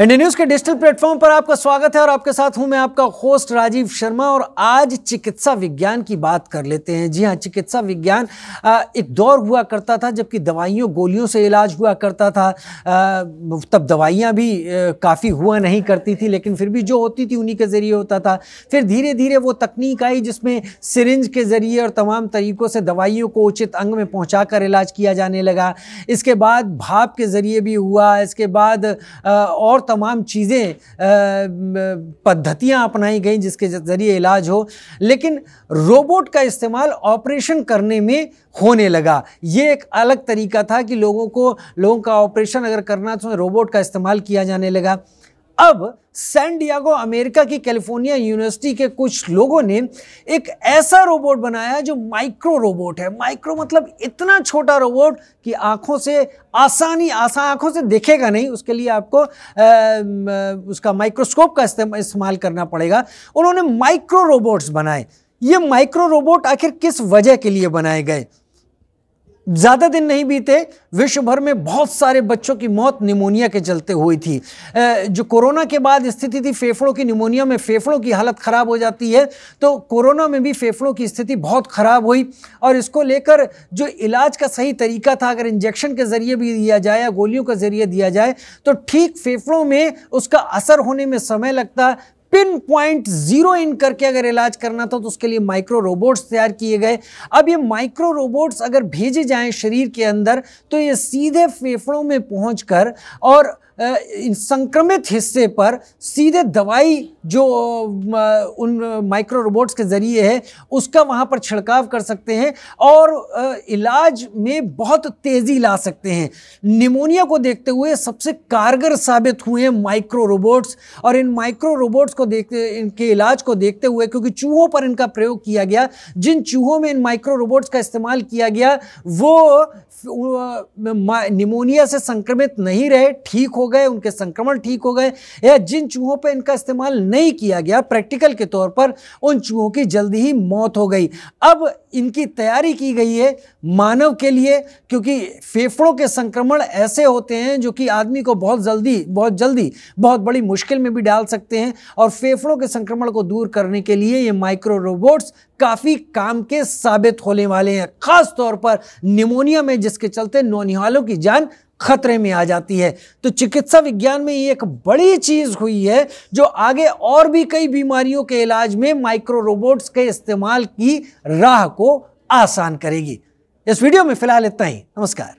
India news के digital platform पर आपका स्वागत है और आपके साथ हूं मैं आपका होस्ट राजीव शर्मा और आज चिकित्सा विज्ञान की बात कर लेते हैं जी हाँ चिकित्सा विज्ञान एक दौर हुआ करता था जबकि दवाइयों गोलियों से इलाज हुआ करता था तब दवाइयाँ भी काफ़ी हुआ नहीं करती थी लेकिन फिर भी जो होती थी उन्हीं के ज़रिए होता था फिर धीरे धीरे वो तकनीक आई जिसमें सिरिंज के ज़रिए और तमाम तरीक़ों से दवाइयों को उचित अंग में पहुँचा इलाज किया जाने लगा इसके बाद भाप के ज़रिए भी हुआ इसके बाद और तमाम चीज़ें पद्धतियाँ अपनाई गई जिसके ज़रिए इलाज हो लेकिन रोबोट का इस्तेमाल ऑपरेशन करने में होने लगा ये एक अलग तरीका था कि लोगों को लोगों का ऑपरेशन अगर करना तो रोबोट का इस्तेमाल किया जाने लगा अब सैन डियागो अमेरिका की कैलिफोर्निया यूनिवर्सिटी के कुछ लोगों ने एक ऐसा रोबोट बनाया जो माइक्रो रोबोट है माइक्रो मतलब इतना छोटा रोबोट कि आंखों से आसानी आसान आंखों से देखेगा नहीं उसके लिए आपको आ, उसका माइक्रोस्कोप का इस्तेमाल करना पड़ेगा उन्होंने माइक्रो रोबोट्स बनाए ये माइक्रो रोबोट आखिर किस वजह के लिए बनाए गए ज़्यादा दिन नहीं बीते विश्व भर में बहुत सारे बच्चों की मौत निमोनिया के चलते हुई थी जो कोरोना के बाद स्थिति थी फेफड़ों की निमोनिया में फेफड़ों की हालत ख़राब हो जाती है तो कोरोना में भी फेफड़ों की स्थिति बहुत ख़राब हुई और इसको लेकर जो इलाज का सही तरीका था अगर इंजेक्शन के ज़रिए भी दिया जाए या गोलियों के ज़रिए दिया जाए तो ठीक फेफड़ों में उसका असर होने में समय लगता पिन पॉइंट जीरो इन करके अगर इलाज करना था तो उसके लिए माइक्रो रोबोट्स तैयार किए गए अब ये माइक्रो रोबोट्स अगर भेजे जाएं शरीर के अंदर तो ये सीधे फेफड़ों में पहुंचकर और संक्रमित हिस्से पर सीधे दवाई जो उन माइक्रो रोबोट्स के ज़रिए है उसका वहाँ पर छिड़काव कर सकते हैं और इलाज में बहुत तेज़ी ला सकते हैं निमोनिया को देखते हुए सबसे कारगर साबित हुए हैं माइक्रो रोबोट्स और इन माइक्रो रोबोट्स को देखते इनके इलाज को देखते हुए क्योंकि चूहों पर इनका प्रयोग किया गया जिन चूहों में इन माइक्रो रोबोट्स का इस्तेमाल किया गया वो निमोनिया से संक्रमित नहीं रहे ठीक हो गए उनके संक्रमण ठीक हो गए या जिन चूहों पर इनका इस्तेमाल नहीं किया गया प्रैक्टिकल के तौर पर उन चूहों की जल्दी ही मौत हो गई अब इनकी तैयारी की गई है मानव के लिए क्योंकि फेफड़ों के संक्रमण ऐसे होते हैं जो कि आदमी को बहुत जल्दी बहुत जल्दी बहुत बड़ी मुश्किल में भी डाल सकते हैं और फेफड़ों के संक्रमण को दूर करने के लिए ये माइक्रो रोबोट्स काफ़ी काम के साबित होने वाले हैं ख़ास तौर पर निमोनिया में जिसके चलते नौनिहालों की जान खतरे में आ जाती है तो चिकित्सा विज्ञान में ये एक बड़ी चीज़ हुई है जो आगे और भी कई बीमारियों के इलाज में माइक्रो रोबोट्स के इस्तेमाल की राह को आसान करेगी इस वीडियो में फिलहाल इतना ही नमस्कार